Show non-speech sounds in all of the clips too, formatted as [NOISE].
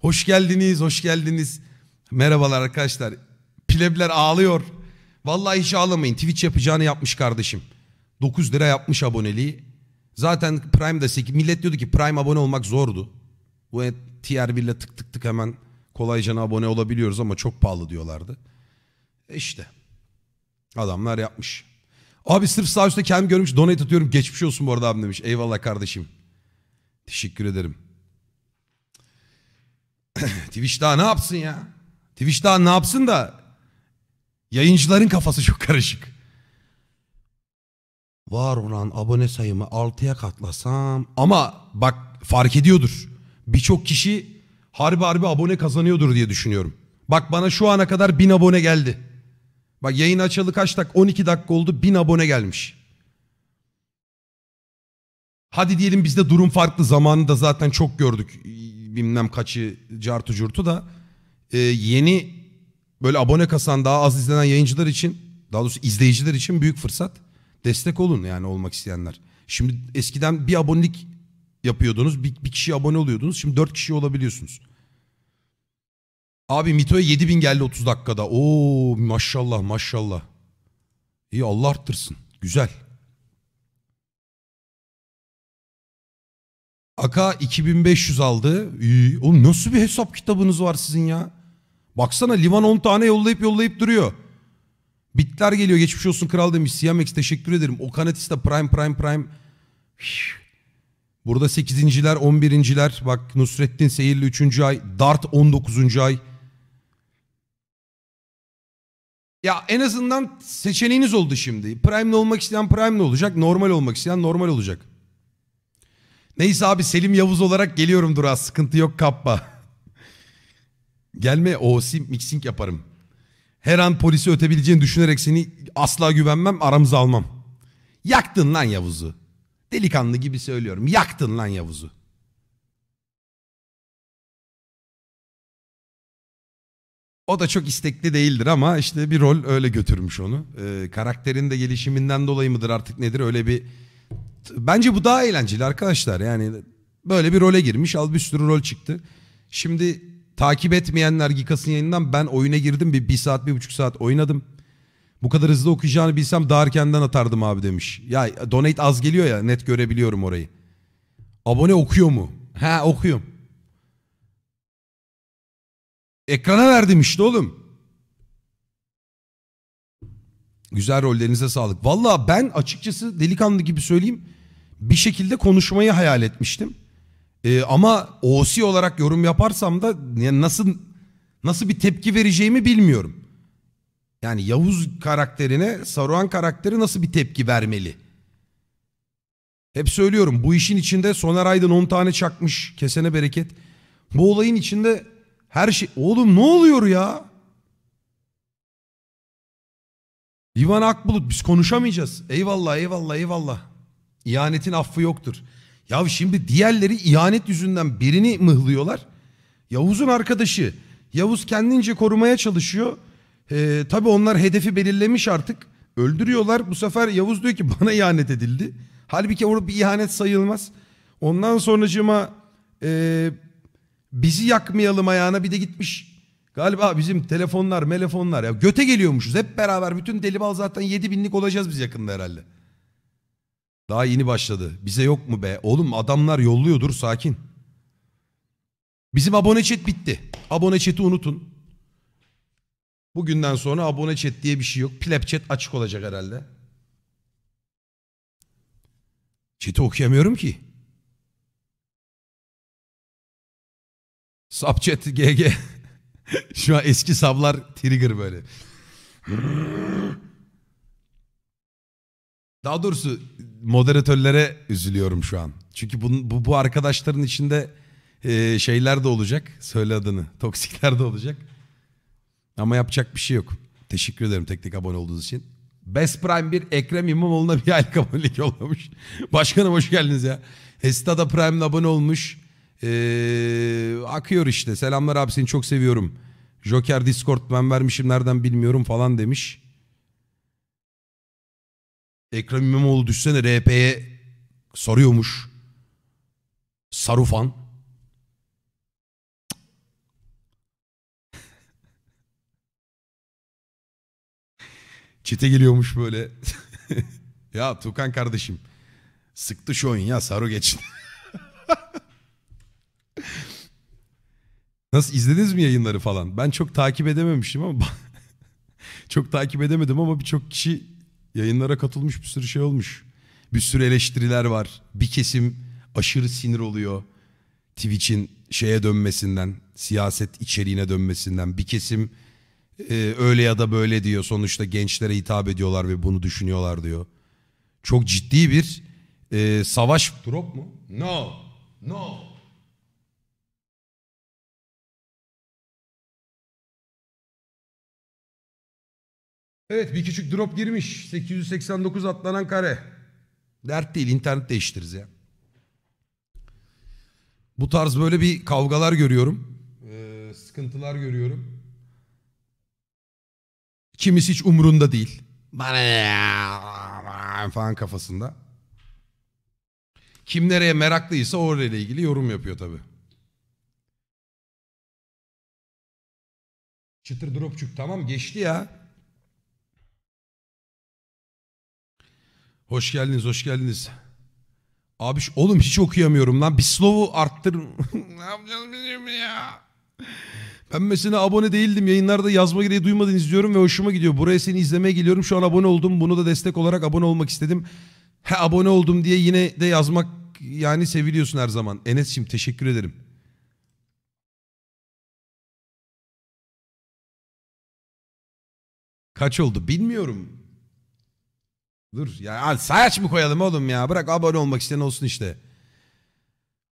Hoş geldiniz, hoş geldiniz. Merhabalar arkadaşlar. Plebler ağlıyor. Vallahi hiç ağlamayın. Twitch yapacağını yapmış kardeşim. 9 lira yapmış aboneliği. Zaten Prime'da 8. Millet diyordu ki Prime abone olmak zordu. Bu TR1 ile tık tık tık hemen kolayca abone olabiliyoruz ama çok pahalı diyorlardı. E işte. Adamlar yapmış. Abi sırf sağ üstte kendim görmüş donate atıyorum. Geçmiş olsun bu arada abim demiş. Eyvallah kardeşim. Teşekkür ederim. [CLEARS THROAT] Twitch daha ne yapsın ya? Twitch daha ne yapsın da yayıncıların kafası çok karışık. Var ulan abone sayımı 6'ya katlasam ama bak fark ediyordur. Birçok kişi harbi harbi abone kazanıyordur diye düşünüyorum. Bak bana şu ana kadar 1000 abone geldi. Bak yayın açalı kaç dakika 12 dakika oldu 1000 abone gelmiş. Hadi diyelim bizde durum farklı zamanı da zaten çok gördük bilmem kaçı cartu curtu da e, yeni böyle abone kasan daha az izlenen yayıncılar için daha doğrusu izleyiciler için büyük fırsat. Destek olun yani olmak isteyenler. Şimdi eskiden bir abonelik yapıyordunuz. Bir, bir kişiye abone oluyordunuz. Şimdi dört kişi olabiliyorsunuz. Abi Mito'ya 7000 geldi 30 dakikada. Oo maşallah maşallah. İyi Allah arttırsın. Güzel. Aka 2500 aldı. Ee, oğlum nasıl bir hesap kitabınız var sizin ya? Baksana Livan 10 tane yollayıp yollayıp duruyor. Bitler geliyor geçmiş olsun kral demiş. CMX teşekkür ederim. Okanatis de prime prime prime. Burada 8.ler 11.ler. Bak Nusrettin Seyirli 3. ay. Dart 19. ay. Ya en azından seçeneğiniz oldu şimdi. Prime'le olmak isteyen Prime'le olacak. Normal olmak isteyen normal olacak. Neyse abi Selim Yavuz olarak geliyorum Duraz. Sıkıntı yok kappa. Gelme OC mixing yaparım. Her an polisi ötebileceğini düşünerek seni asla güvenmem aramıza almam. Yaktın lan Yavuz'u. Delikanlı gibi söylüyorum. Yaktın lan Yavuz'u. O da çok istekli değildir ama işte bir rol öyle götürmüş onu. Ee, karakterin de gelişiminden dolayı mıdır artık nedir öyle bir Bence bu daha eğlenceli arkadaşlar. Yani böyle bir role girmiş. Al bir sürü rol çıktı. Şimdi takip etmeyenler Gikas'ın yayından ben oyuna girdim. Bir, bir saat, bir buçuk saat oynadım. Bu kadar hızlı okuyacağını bilsem daha erkenden atardım abi demiş. Ya donate az geliyor ya net görebiliyorum orayı. Abone okuyor mu? He okuyorum. Ekrana verdim işte oğlum. Güzel rollerinize sağlık. Valla ben açıkçası delikanlı gibi söyleyeyim bir şekilde konuşmayı hayal etmiştim. Ee, ama OC olarak yorum yaparsam da nasıl nasıl bir tepki vereceğimi bilmiyorum. Yani Yavuz karakterine Saruhan karakteri nasıl bir tepki vermeli? Hep söylüyorum bu işin içinde Soner Aydın 10 tane çakmış kesene bereket. Bu olayın içinde her şey... Oğlum ne oluyor ya? İvan Akbulut biz konuşamayacağız. Eyvallah eyvallah eyvallah. İhanetin affı yoktur. Ya şimdi diğerleri ihanet yüzünden birini mıhlıyorlar. Yavuz'un arkadaşı. Yavuz kendince korumaya çalışıyor. Ee, tabii onlar hedefi belirlemiş artık. Öldürüyorlar. Bu sefer Yavuz diyor ki bana ihanet edildi. Halbuki orada bir ihanet sayılmaz. Ondan sonracıma e, ee, bizi yakmayalım ayağına bir de gitmiş Galiba bizim telefonlar, melefonlar ya göte geliyormuşuz. Hep beraber bütün deli bal zaten 7 binlik olacağız biz yakında herhalde. Daha yeni başladı. Bize yok mu be? Oğlum adamlar yolluyor dur sakin. Bizim abone chat bitti. Abone chat'i unutun. Bugünden sonra abone chat diye bir şey yok. Pleb chat açık olacak herhalde. Chat'i okuyamıyorum ki. Subchat GG. [LAUGHS] Şu an eski savlar trigger böyle. Daha doğrusu moderatörlere üzülüyorum şu an. Çünkü bu, bu, bu arkadaşların içinde e, şeyler de olacak. Söyle adını. [LAUGHS] Toksikler de olacak. Ama yapacak bir şey yok. Teşekkür ederim tek tek abone olduğunuz için. Best Prime 1 Ekrem İmamoğlu'na bir aylık [LAUGHS] abonelik yollamış. Başkanım hoş geldiniz ya. Hestada Prime'le abone olmuş. Ee, akıyor işte. Selamlar abi seni çok seviyorum. Joker Discord ben vermişim nereden bilmiyorum falan demiş. Ekrem İmamoğlu düşsene RP'ye sarıyormuş. Sarufan. Çete geliyormuş böyle. [LAUGHS] ya Tukan kardeşim. Sıktı şu oyun ya Saru geçti. Nasıl izlediniz mi yayınları falan? Ben çok takip edememiştim ama [LAUGHS] çok takip edemedim ama birçok kişi yayınlara katılmış bir sürü şey olmuş. Bir sürü eleştiriler var. Bir kesim aşırı sinir oluyor. Twitch'in şeye dönmesinden, siyaset içeriğine dönmesinden. Bir kesim e, öyle ya da böyle diyor. Sonuçta gençlere hitap ediyorlar ve bunu düşünüyorlar diyor. Çok ciddi bir e, savaş drop mu? No. No. Evet bir küçük drop girmiş. 889 atlanan kare. Dert değil internet değiştiririz ya. Bu tarz böyle bir kavgalar görüyorum. Ee, sıkıntılar görüyorum. Kimisi hiç umurunda değil. Bana falan kafasında. Kim nereye meraklıysa orayla ilgili yorum yapıyor tabi Çıtır dropçuk tamam geçti ya. Hoş geldiniz, hoş geldiniz. Abi oğlum hiç okuyamıyorum lan. Bir slow'u arttır. [LAUGHS] ne yapacağız bizim ya? Ben mesela abone değildim. Yayınlarda yazma gereği duymadın izliyorum ve hoşuma gidiyor. Buraya seni izlemeye geliyorum. Şu an abone oldum. Bunu da destek olarak abone olmak istedim. He abone oldum diye yine de yazmak yani seviliyorsun her zaman. Enes'ciğim teşekkür ederim. Kaç oldu bilmiyorum. Dur ya abi sayaç mı koyalım oğlum ya? Bırak abone olmak isteyen olsun işte.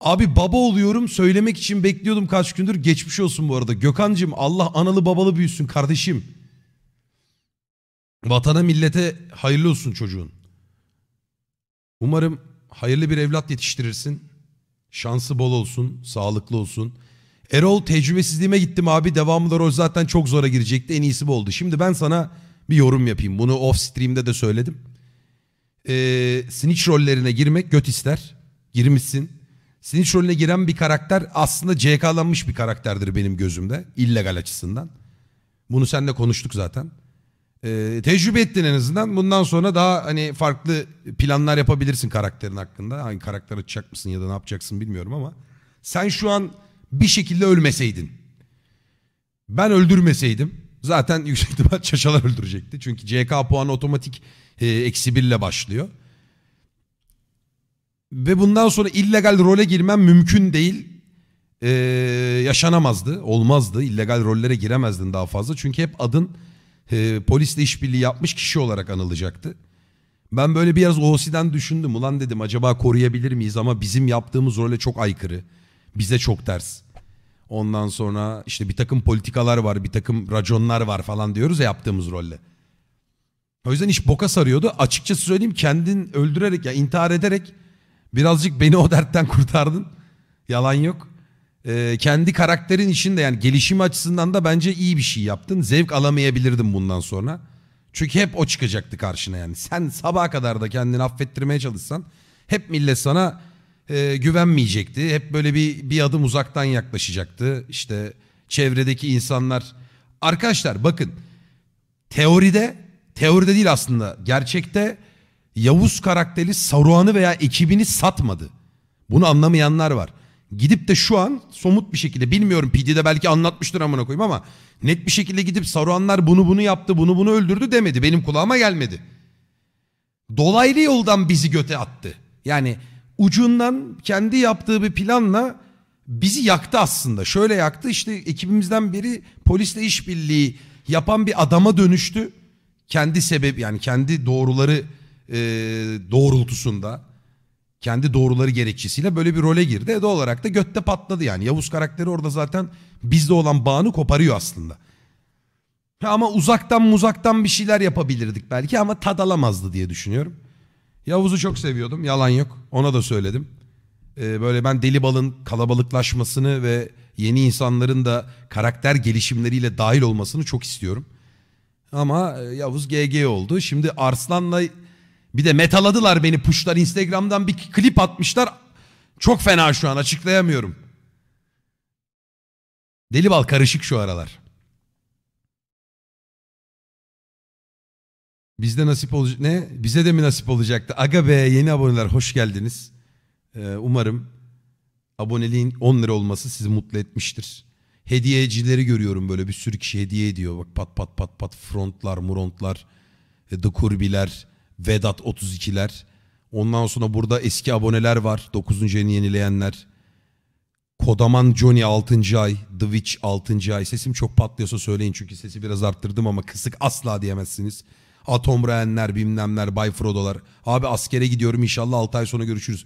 Abi baba oluyorum söylemek için bekliyordum kaç gündür. Geçmiş olsun bu arada. Gökhan'cığım Allah analı babalı büyüsün kardeşim. Vatana millete hayırlı olsun çocuğun. Umarım hayırlı bir evlat yetiştirirsin. Şansı bol olsun, sağlıklı olsun. Erol tecrübesizliğime gittim abi. Devamlı rol zaten çok zora girecekti. En iyisi bu oldu. Şimdi ben sana bir yorum yapayım. Bunu off stream'de de söyledim e, snitch rollerine girmek göt ister. Girmişsin. Snitch rolüne giren bir karakter aslında CK'lanmış bir karakterdir benim gözümde. illegal açısından. Bunu seninle konuştuk zaten. E, tecrübe ettin en azından. Bundan sonra daha hani farklı planlar yapabilirsin karakterin hakkında. Hani karakter açacak mısın ya da ne yapacaksın bilmiyorum ama. Sen şu an bir şekilde ölmeseydin. Ben öldürmeseydim zaten [LAUGHS] yüksek ihtimal çaçalar öldürecekti. Çünkü CK puanı otomatik e, eksi birle başlıyor. Ve bundan sonra illegal role girmem mümkün değil. Ee, yaşanamazdı, olmazdı. İllegal rollere giremezdin daha fazla. Çünkü hep adın e, polisle işbirliği yapmış kişi olarak anılacaktı. Ben böyle biraz OHSİ'den düşündüm. Ulan dedim acaba koruyabilir miyiz ama bizim yaptığımız role çok aykırı. Bize çok ters. Ondan sonra işte bir takım politikalar var, bir takım raconlar var falan diyoruz ya yaptığımız rolle. O yüzden iş boka sarıyordu. Açıkçası söyleyeyim kendin öldürerek ya yani intihar ederek birazcık beni o dertten kurtardın. Yalan yok. Ee, kendi karakterin için de yani gelişim açısından da bence iyi bir şey yaptın. Zevk alamayabilirdim bundan sonra. Çünkü hep o çıkacaktı karşına yani. Sen sabaha kadar da kendini affettirmeye çalışsan hep millet sana e, güvenmeyecekti. Hep böyle bir bir adım uzaktan yaklaşacaktı. İşte çevredeki insanlar. Arkadaşlar bakın teoride, teoride değil aslında gerçekte Yavuz karakteri Saruhan'ı veya ekibini satmadı. Bunu anlamayanlar var. Gidip de şu an somut bir şekilde bilmiyorum PD'de belki anlatmıştır amına koyayım ama net bir şekilde gidip Saruhanlar bunu bunu yaptı bunu bunu öldürdü demedi. Benim kulağıma gelmedi. Dolaylı yoldan bizi göte attı. Yani ucundan kendi yaptığı bir planla bizi yaktı aslında. Şöyle yaktı işte ekibimizden biri polisle işbirliği yapan bir adama dönüştü. Kendi sebep yani kendi doğruları e, doğrultusunda kendi doğruları gerekçesiyle böyle bir role girdi. E doğal olarak da götte patladı yani. Yavuz karakteri orada zaten bizde olan bağını koparıyor aslında. ama uzaktan muzaktan bir şeyler yapabilirdik belki ama tad alamazdı diye düşünüyorum. Yavuz'u çok seviyordum. Yalan yok. Ona da söyledim. Ee, böyle ben deli balın kalabalıklaşmasını ve yeni insanların da karakter gelişimleriyle dahil olmasını çok istiyorum. Ama e, Yavuz GG oldu. Şimdi Arslan'la bir de metaladılar beni puşlar. Instagram'dan bir klip atmışlar. Çok fena şu an açıklayamıyorum. Deli bal karışık şu aralar. Bizde nasip olacak ne? Bize de mi nasip olacaktı? Aga be yeni aboneler hoş geldiniz. Ee, umarım aboneliğin 10 lira olması sizi mutlu etmiştir. Hediyecileri görüyorum böyle bir sürü kişi hediye ediyor. Bak pat pat pat pat frontlar, murontlar, e, The Kurbiler, Vedat 32'ler. Ondan sonra burada eski aboneler var. 9. yeni yenileyenler. Kodaman Johnny 6. ay. The Witch 6. ay. Sesim çok patlıyorsa söyleyin çünkü sesi biraz arttırdım ama kısık asla diyemezsiniz. Atom Reenler bilmemler Bay Frodo'lar. Abi askere gidiyorum inşallah 6 ay sonra görüşürüz.